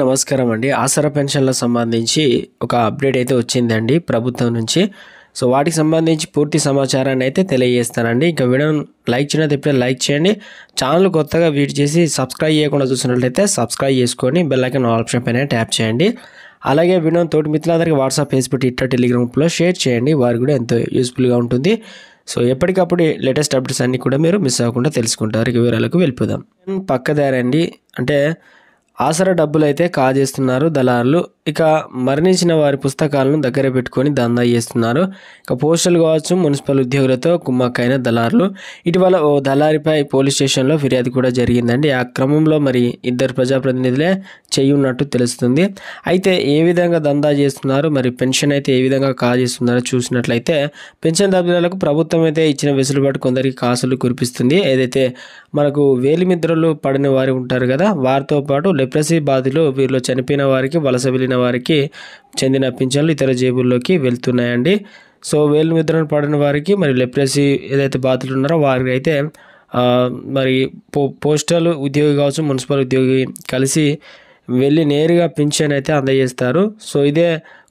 నమస్కారం అండి ఆసరా పెన్షన్లకు సంబంధించి ఒక అప్డేట్ అయితే వచ్చిందండి ప్రభుత్వం నుంచి సో వాటికి సంబంధించి పూర్తి సమాచారాన్ని అయితే తెలియజేస్తానండి ఇంకా వీడియో లైక్ చేయడం తప్పితే లైక్ చేయండి ఛానల్ కొత్తగా వీట్ చేసి సబ్స్క్రైబ్ చేయకుండా చూసినట్లయితే సబ్స్క్రైబ్ చేసుకొని బెల్లైకన్ ఆప్షన్ పైన ట్యాప్ చేయండి అలాగే వీడియోని తోటి మిత్రులందరికీ వాట్సాప్ ఫేస్బుక్ ట్విట్టర్ టెలిగ్రామ్ గ్రూప్లో షేర్ చేయండి వారు కూడా ఎంతో యూస్ఫుల్గా ఉంటుంది సో ఎప్పటికప్పుడు లేటెస్ట్ అప్డేట్స్ అన్నీ కూడా మీరు మిస్ అవ్వకుండా తెలుసుకుంటారు ఇక వివరాలకు వెళ్ళిపోదాం పక్కదారండి అంటే ఆసరా డబ్బులైతే కాజేస్తున్నారు దళారులు ఇక మరణించిన వారి పుస్తకాలను దగ్గర పెట్టుకొని దందా చేస్తున్నారు ఇక పోస్టల్ కావచ్చు మున్సిపల్ ఉద్యోగులతో కుమ్మక్కైన దళారులు ఇటీవల ఓ దళారిపై పోలీస్ స్టేషన్లో ఫిర్యాదు కూడా జరిగిందండి ఆ క్రమంలో మరి ఇద్దరు ప్రజాప్రతినిధులే చేయున్నట్టు తెలుస్తుంది అయితే ఏ విధంగా దందా చేస్తున్నారు మరి పెన్షన్ అయితే ఏ విధంగా కాజేస్తున్నారో చూసినట్లయితే పెన్షన్ దాబిదారులకు ప్రభుత్వం అయితే ఇచ్చిన వెసులుబాటు కొందరికి కాసులు కురిపిస్తుంది ఏదైతే మనకు వేలిమిద్రలు పడిన వారు ఉంటారు కదా వారితో పాటు లెప్రసీ బాధితులు వీరిలో చనిపోయిన వారికి వలస వెళ్ళిన వారికి చెందిన పింఛన్లు ఇతర జేబుల్లోకి వెళ్తున్నాయండి సో వేలు ముద్రను పడిన వారికి మరి లెప్రసీ ఏదైతే బాధితులు ఉన్నారో వారికి అయితే మరి పో పోస్టల్ ఉద్యోగి కావచ్చు మున్సిపల్ ఉద్యోగి కలిసి వెళ్ళి నేరుగా పింఛన్ అయితే అందజేస్తారు సో ఇదే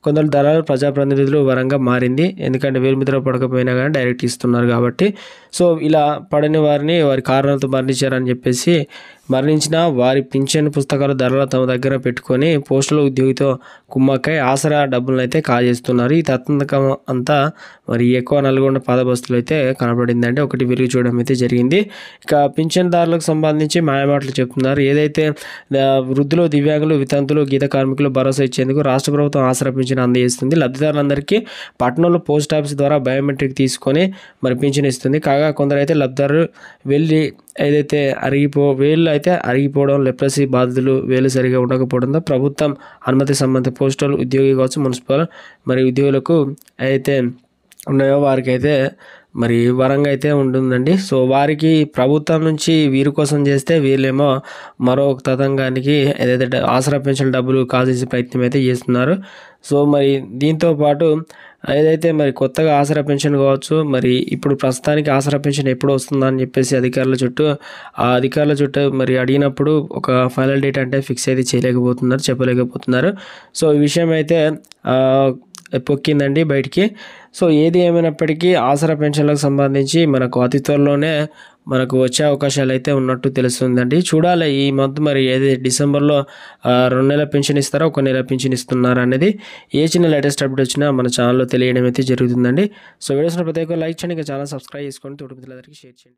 కొందరు దళాలు ప్రజాప్రతినిధులు వరంగా మారింది ఎందుకంటే వేలు ముద్ర పడకపోయినా కానీ డైరెక్ట్ ఇస్తున్నారు కాబట్టి సో ఇలా పడని వారిని వారి కారణాలతో మరణించారని చెప్పేసి మరణించిన వారి పింఛన్ పుస్తకాలు ధరలు తమ దగ్గర పెట్టుకొని పోస్టుల ఉద్యోగితో కుమ్మక్కై ఆసరా డబ్బులను అయితే కాజేస్తున్నారు ఈ తత్వంతకం అంతా మరి ఎక్కువ నల్గొండ పాదబస్తులు అయితే కనబడిందంటే ఒకటి విరిగి చూడడం అయితే జరిగింది ఇక పింఛన్దారులకు సంబంధించి మాయమాటలు చెప్తున్నారు ఏదైతే వృద్ధులు దివ్యాంగులు వితంతులు గీత కార్మికులు భరోసా ఇచ్చేందుకు రాష్ట్ర ప్రభుత్వం ఆసరా పింఛను అందజేస్తుంది లబ్ధిదారులందరికీ పట్టణంలో పోస్ట్ ఆఫీస్ ద్వారా బయోమెట్రిక్ తీసుకొని మరి పింఛను ఇస్తుంది కాగా కొందరైతే లబ్ధిదారులు వెళ్ళి ఏదైతే అరిగిపో వేళ్ళు అయితే అరిగిపోవడం లెప్రసీ బాధితులు వేలు సరిగా ఉండకపోవడంతో ప్రభుత్వం అనుమతి సంబంధిత పోస్టల్ ఉద్యోగి కావచ్చు మున్సిపల్ మరి ఉద్యోగులకు అయితే ఉన్నాయో వారికైతే మరి వరంగా అయితే ఉంటుందండి సో వారికి ప్రభుత్వం నుంచి వీరి కోసం చేస్తే వీళ్ళేమో మరో తతంగానికి ఏదైతే ఆసరా పెన్షన్ డబ్బులు కాజేసే ప్రయత్నం అయితే చేస్తున్నారు సో మరి దీంతో పాటు ఏదైతే మరి కొత్తగా ఆసరా పెన్షన్ కావచ్చు మరి ఇప్పుడు ప్రస్తుతానికి ఆసరా పెన్షన్ ఎప్పుడు వస్తుందని చెప్పేసి అధికారుల చుట్టూ ఆ అధికారుల చుట్టూ మరి అడిగినప్పుడు ఒక ఫైనల్ డేట్ అంటే ఫిక్స్ అయితే చేయలేకపోతున్నారు చెప్పలేకపోతున్నారు సో ఈ విషయం అయితే పొక్కిందండి బయటికి సో ఏది ఏమైనప్పటికీ ఆసరా పెన్షన్లకు సంబంధించి మనకు అతి త్వరలోనే మనకు వచ్చే అవకాశాలు అయితే ఉన్నట్టు తెలుస్తుందండి చూడాలి ఈ మంత్ మరి ఏది డిసెంబర్లో రెండు నెలల పెన్షన్ ఇస్తారో ఒక నెల పెన్షన్ ఇస్తున్నారా అనేది ఏ చిన్న లేటెస్ట్ అప్డేట్ వచ్చినా మన ఛానల్లో తెలియడం అయితే జరుగుతుందండి సో వీడియోస్ ప్రత్యేక లైక్ చేయండి ఇంకా ఛానల్ సబ్స్క్రైబ్ చేసుకోండి తోటి మిత్రులందరికీ షేర్ చేయండి